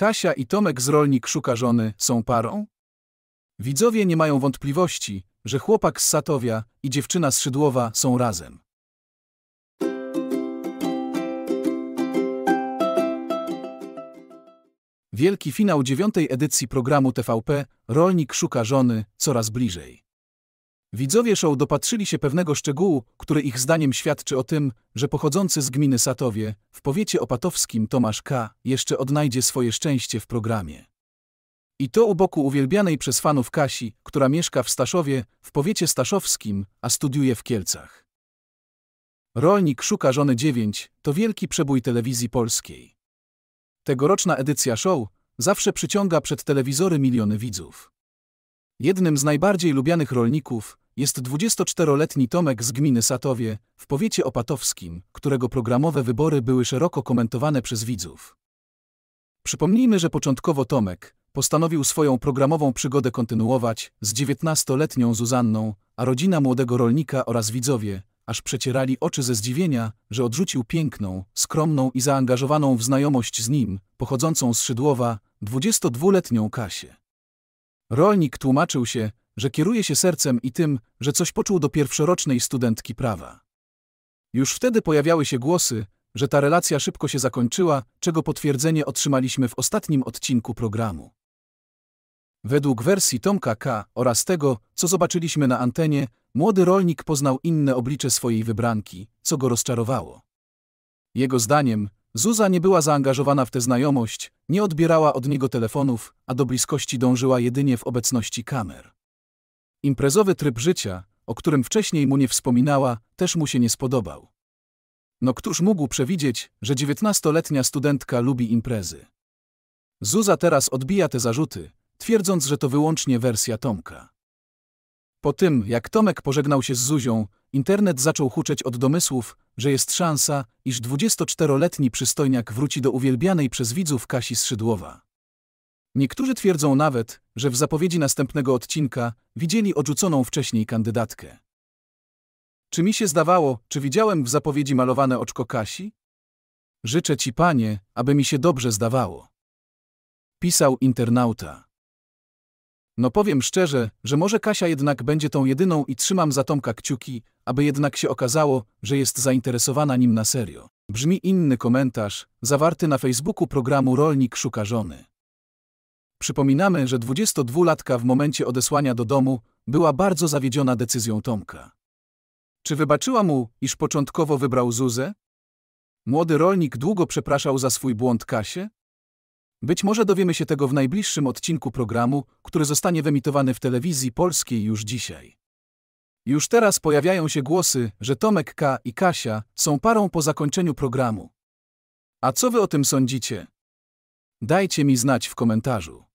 Kasia i Tomek z Rolnik szuka żony są parą? Widzowie nie mają wątpliwości, że chłopak z Satowia i dziewczyna z Szydłowa są razem. Wielki finał dziewiątej edycji programu TVP Rolnik szuka żony coraz bliżej. Widzowie show dopatrzyli się pewnego szczegółu, który ich zdaniem świadczy o tym, że pochodzący z gminy Satowie, w powiecie opatowskim Tomasz K. jeszcze odnajdzie swoje szczęście w programie. I to u boku uwielbianej przez fanów Kasi, która mieszka w Staszowie, w powiecie staszowskim, a studiuje w Kielcach. Rolnik szuka żony 9 to wielki przebój telewizji polskiej. Tegoroczna edycja show zawsze przyciąga przed telewizory miliony widzów. Jednym z najbardziej lubianych rolników jest 24-letni Tomek z gminy Satowie w powiecie opatowskim, którego programowe wybory były szeroko komentowane przez widzów. Przypomnijmy, że początkowo Tomek postanowił swoją programową przygodę kontynuować z 19-letnią Zuzanną, a rodzina młodego rolnika oraz widzowie aż przecierali oczy ze zdziwienia, że odrzucił piękną, skromną i zaangażowaną w znajomość z nim, pochodzącą z Szydłowa, 22-letnią Kasię. Rolnik tłumaczył się, że kieruje się sercem i tym, że coś poczuł do pierwszorocznej studentki prawa. Już wtedy pojawiały się głosy, że ta relacja szybko się zakończyła, czego potwierdzenie otrzymaliśmy w ostatnim odcinku programu. Według wersji Tomka K. oraz tego, co zobaczyliśmy na antenie, młody rolnik poznał inne oblicze swojej wybranki, co go rozczarowało. Jego zdaniem, Zuza nie była zaangażowana w tę znajomość, nie odbierała od niego telefonów, a do bliskości dążyła jedynie w obecności kamer. Imprezowy tryb życia, o którym wcześniej mu nie wspominała, też mu się nie spodobał. No któż mógł przewidzieć, że dziewiętnastoletnia studentka lubi imprezy? Zuza teraz odbija te zarzuty, twierdząc, że to wyłącznie wersja Tomka. Po tym, jak Tomek pożegnał się z Zuzią, internet zaczął huczeć od domysłów, że jest szansa, iż 24-letni przystojniak wróci do uwielbianej przez widzów Kasi Szydłowa. Niektórzy twierdzą nawet, że w zapowiedzi następnego odcinka widzieli odrzuconą wcześniej kandydatkę. Czy mi się zdawało, czy widziałem w zapowiedzi malowane oczko Kasi? Życzę ci, panie, aby mi się dobrze zdawało. Pisał internauta. No powiem szczerze, że może Kasia jednak będzie tą jedyną i trzymam za Tomka kciuki, aby jednak się okazało, że jest zainteresowana nim na serio. Brzmi inny komentarz, zawarty na Facebooku programu Rolnik szuka żony. Przypominamy, że 22-latka w momencie odesłania do domu była bardzo zawiedziona decyzją Tomka. Czy wybaczyła mu, iż początkowo wybrał Zuzę? Młody rolnik długo przepraszał za swój błąd Kasię? Być może dowiemy się tego w najbliższym odcinku programu, który zostanie wyemitowany w telewizji polskiej już dzisiaj. Już teraz pojawiają się głosy, że Tomek K. i Kasia są parą po zakończeniu programu. A co wy o tym sądzicie? Dajcie mi znać w komentarzu.